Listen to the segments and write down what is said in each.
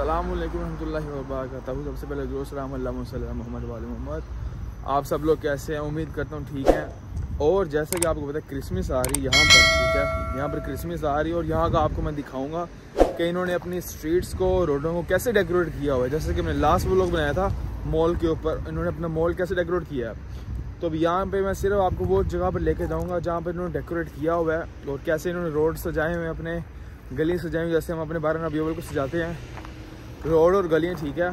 अल्लाम वरहमल वर्कू सबसे पहले जो सलाम मोहम्मद वाल मोहम्मद आप सब लोग कैसे हैं उम्मीद करता हूँ ठीक है और जैसे कि आपको पता है क्रिसमस आ रही है यहाँ पर ठीक है यहाँ पर क्रिसमस आ रही है और यहाँ का आपको मैं दिखाऊंगा कि इन्होंने अपनी स्ट्रीट्स को रोडों को कैसे डेकोरेट किया हुआ है जैसे कि मैंने लास्ट वो बनाया था मॉल के ऊपर इन्होंने अपना मॉल कैसे डेकोरेट किया है तो अब यहाँ पर मैं सिर्फ आपको वो जगह पर लेके जाऊँगा जहाँ पर इन्होंने डेकोरेट किया हुआ है और कैसे इन्होंने रोड सजाए हुए अपने गली सजाई हुई जैसे हम अपने बारह नबियों को सजाते हैं रोड और गलियाँ ठीक है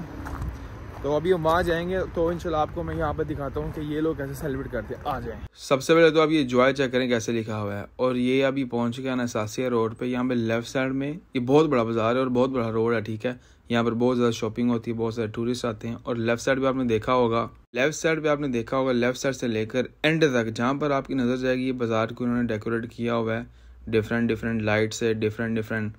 तो अभी हम वहाँ जाएंगे तो इनशाला आपको मैं यहाँ पर दिखाता हूँ कि ये लोग कैसे सेलिब्रेट करते हैं आ जाए सबसे पहले तो आप ये जॉय चेक करें कैसे लिखा हुआ है और ये अभी पहुँच गया नसासिया रोड पे यहाँ पे लेफ्ट साइड में ये बहुत बड़ा बाजार है और बहुत बड़ा रोड है ठीक है यहाँ पर बहुत ज़्यादा शॉपिंग होती है बहुत सारे टूरिस्ट आते हैं और लेफ्ट साइड पर आपने देखा होगा लेफ्ट साइड पे आपने देखा होगा लेफ्ट साइड से लेकर एंड तक जहाँ पर आपकी नज़र जाएगी ये बाजार को इन्होंने डेकोरेट किया हुआ है डिफरेंट डिफरेंट लाइट से डिफरेंट डिफरेंट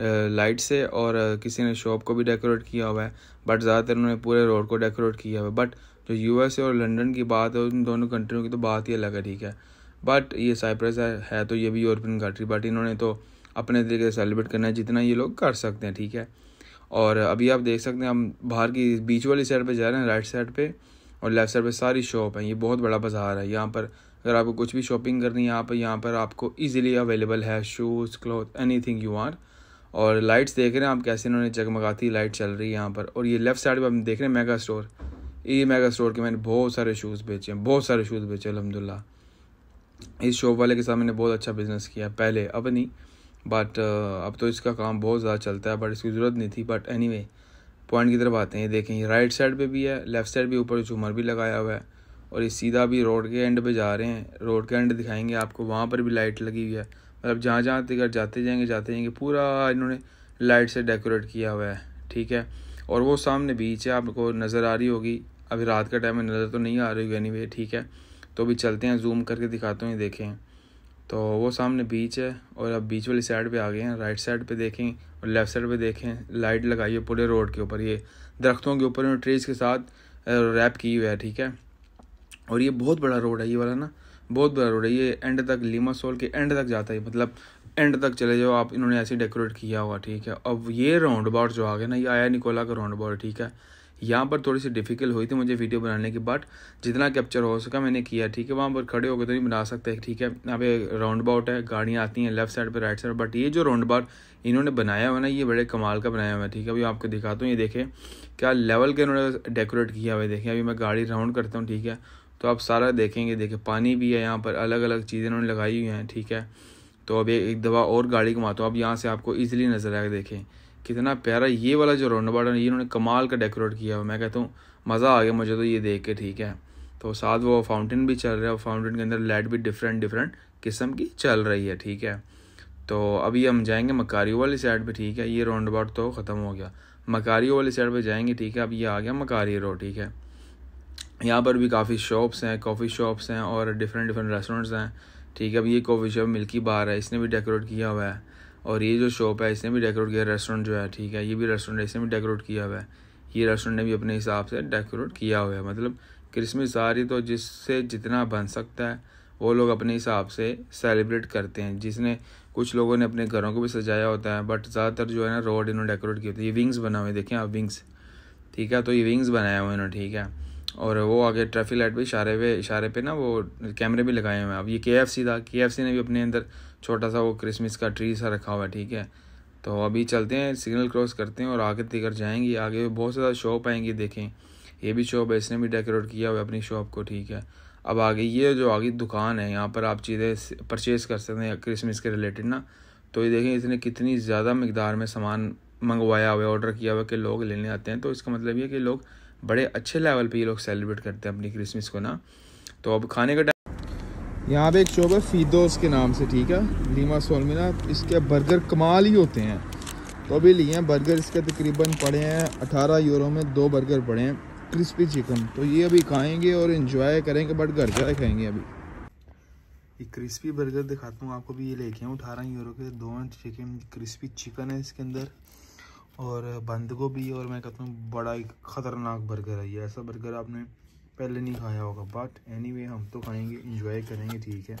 लाइट से और किसी ने शॉप को भी डेकोरेट किया हुआ है बट ज़्यादातर उन्होंने पूरे रोड को डेकोरेट किया हुआ है बट जो ए और लंडन की बात है उन दोनों कंट्रियों की तो बात ही अलग है ठीक है बट ये साइप्रस है, है तो ये भी यूरोपियन कंट्री बट इन्होंने तो अपने तरीके से सेलिब्रेट करना है जितना ये लोग कर सकते हैं ठीक है और अभी आप देख सकते हैं हम बाहर की बीच वाली साइड पर जा रहे हैं राइट साइड पर और लेफ्ट साइड पर सारी शॉप हैं ये बहुत बड़ा बाजार है यहाँ पर अगर आपको कुछ भी शॉपिंग करनी है यहाँ पर यहाँ पर आपको ईज़िली अवेलेबल है shoes cloth thing you are और लाइट्स देख रहे हैं आप कैसे इन्होंने जगमगाती लाइट चल रही है यहाँ पर और ये लेफ्ट साइड पर हम देख रहे हैं मेगा स्टोर ये मेगा स्टोर के मैंने बहुत सारे शूज़ बेचे हैं बहुत सारे शूज़ बेचे अलहमदिल्ला इस शॉप वाले के साथ मैंने बहुत अच्छा बिज़नेस किया पहले अब नहीं बट uh, अब तो इसका काम बहुत ज़्यादा चलता है बट इसकी ज़रूरत नहीं थी बट एनी पॉइंट की तरफ आते हैं देखें ये राइट साइड पर भी है लेफ़्ट साइड भी ऊपर झूमर भी लगाया हुआ है और ये सीधा भी रोड के एंड पे जा रहे हैं रोड के एंड दिखाएंगे आपको वहाँ पर भी लाइट लगी हुई है मतलब जहाँ जहाँ तक जाते जाएंगे जाते जाएंगे पूरा इन्होंने लाइट से डेकोरेट किया हुआ है ठीक है और वो सामने बीच है आपको नज़र आ रही होगी अभी रात का टाइम में नज़र तो नहीं आ रही होगी एनी ठीक है तो अभी चलते हैं जूम करके दिखाते हैं देखें तो वो सामने बीच है और अब बीच वाली साइड पे आ गए हैं राइट साइड पे देखें और लेफ़्ट साइड पे देखें लाइट लगाई है पूरे रोड के ऊपर ये दरख्तों के ऊपर ट्रेस के साथ रैप की हुई है ठीक है और ये बहुत बड़ा रोड है ये वाला ना बहुत बार हो रही है एंड तक लीमा सोल के एंड तक जाता है मतलब एंड तक चले जाओ आप इन्होंने ऐसे डेकोरेट किया हुआ ठीक है अब ये राउंड अबाउट जो आ गया ना ये आया निकोला का राउंड अबाउट ठीक है यहाँ पर थोड़ी सी डिफिकल्ट हुई थी मुझे वीडियो बनाने के बाद जितना कैप्चर हो सका मैंने किया ठीक है वहाँ पर खड़े होकर तो नहीं बना सकते ठीक है यहाँ पे राउंड अबाउट है गाड़ियाँ आती हैं लेफ्ट साइड पर राइट साइड बट ये जो राउंड अबाउट इन्होंने बनाया हुआ ना ये बड़े कमाल का बनाया हुआ है ठीक है अभी आपको दिखाता हूँ ये देखें क्या लेवल के इन्होंने डेकोरेट किया हुआ है देखें अभी मैं गाड़ी राउंड करता हूँ ठीक है तो आप सारा देखेंगे देखें पानी भी है यहाँ पर अलग अलग चीज़ें उन्होंने लगाई हुई हैं ठीक है तो अब एक दवा और गाड़ी घुमाता तो हूँ अब यहाँ से आपको ईजिली नज़र आएगा देखें कितना प्यारा ये वाला जो राउंड अबाउट है ये उन्होंने कमाल का डेकोरेट किया हुआ मैं कहता हूँ मज़ा आ गया मुझे तो ये देख के ठीक है तो साथ वो फाउंटेन भी चल रहा है और फाउंटेन के अंदर लाइट भी डिफरेंट डिफरेंट किस्म की चल रही है ठीक है तो अभी हम जाएंगे मकारियो वाली साइड पे ठीक है ये राउंड अबाउट तो ख़त्म हो गया मकारियो वाली साइड पे जाएंगे ठीक है अब ये आ गया मकारी रोड ठीक है यहाँ पर भी काफ़ी शॉप्स हैं कॉफ़ी शॉप्स हैं और डिफरेंट डिफरेंट रेस्टोरेंट्स हैं ठीक है अब ये कॉफ़ी शॉप मिल्की बार है इसने भी डेकोरेट किया हुआ है और ये जो शॉप है इसने भी डेकोरेट किया रेस्टोरेंट जो है ठीक है ये भी रेस्टोरेंट है इसने भी डेकोरेट किया हुआ है ये रेस्टोरेंट ने भी अपने हिसाब से डेकोरेट किया हुआ है मतलब क्रिसमस आ रही तो जिससे जितना बन सकता है वो लोग अपने हिसाब से सेलिब्रेट करते हैं जिसने कुछ लोगों ने अपने घरों को भी सजाया होता है बट ज़्यादातर जो है ना रोड इन्होंने डेकोरेट किया होता है ये विंग्स बनाए हुए देखें आप विंग्स ठीक है तो ये विंग्स बनाए हुए इन्होंने ठीक है और वो आगे ट्रैफिक लाइट भी इशारे पे इशारे पे ना वो कैमरे भी लगाए हुए हैं अब ये के एफ सी था के एफ सी ने भी अपने अंदर छोटा सा वो क्रिसमस का ट्री सा रखा हुआ है ठीक है तो अभी चलते हैं सिग्नल क्रॉस करते हैं और आगे देकर जाएंगे आगे बहुत ज़्यादा शॉप आएंगे देखें ये भी शॉप है इसने भी डेकोरेट किया हुआ है अपनी शॉप को ठीक है अब आगे ये जो आगे दुकान है यहाँ पर आप चीज़ें परचेज कर सकते हैं क्रिसमस के रिलेटेड ना तो ये देखें इसने कितनी ज़्यादा मकदार में सामान मंगवाया हुआ है ऑर्डर किया हुआ कि लोग लेने आते हैं तो इसका मतलब ये कि लोग बड़े अच्छे लेवल पे ये लोग सेलिब्रेट करते हैं अपनी क्रिसमस को ना तो अब खाने का टाइम यहाँ पे एक शॉप है फीदोस के नाम से ठीक है लीमा सोल में ना इसके बर्गर कमाल ही होते हैं तो अभी लिए हैं बर्गर इसके तकरीबन पड़े हैं अठारह यूरो में दो बर्गर पड़े हैं क्रिस्पी चिकन तो ये अभी खाएंगे और इन्जॉय करेंगे बट घर जाए खाएंगे अभी ये क्रिस्पी बर्गर दिखाता हूँ आपको भी ये लेके आऊँ अठारह यूरो के दो चिकन क्रिस्पी चिकन है इसके अंदर और बंद गोभी और मैं कहता हूँ बड़ा ही ख़तरनाक बर्गर है ये ऐसा बर्गर आपने पहले नहीं खाया होगा बट एनीवे anyway, हम तो खाएंगे इंजॉय करेंगे ठीक है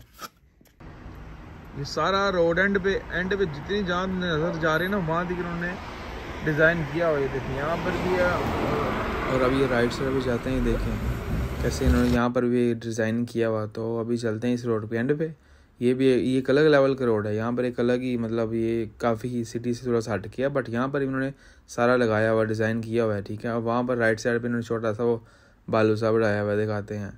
ये सारा रोड एंड पे एंड पे जितनी जहाँ नज़र जा रही है ना वहाँ तक उन्होंने डिज़ाइन किया हुआ ये देखें यहाँ पर भी है और अभी ये राइट साइड भी जाते हैं देखें कैसे इन्होंने यहाँ पर भी डिज़ाइन किया हुआ तो अभी चलते हैं इस रोड पे एंड पे ये भी ये एक अलग लेवल का रोड है यहाँ पर एक अलग ही मतलब ये काफ़ी ही सिटी से थोड़ा सा हट किया बट यहाँ पर इन्होंने सारा लगाया हुआ डिज़ाइन किया हुआ है ठीक है अब वहाँ पर राइट साइड पर इन्होंने छोटा सा वो बालू सा बढ़ाया हुआ दिखाते हैं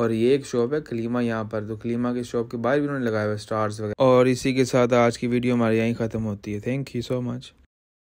और ये एक शॉप है कलीमा यहाँ पर तो कलीमा के शॉप के बाहर भी उन्होंने लगाया हुआ स्टार्स वगैरह और इसी के साथ आज की वीडियो हमारे यहीं ख़त्म होती है थैंक यू सो मच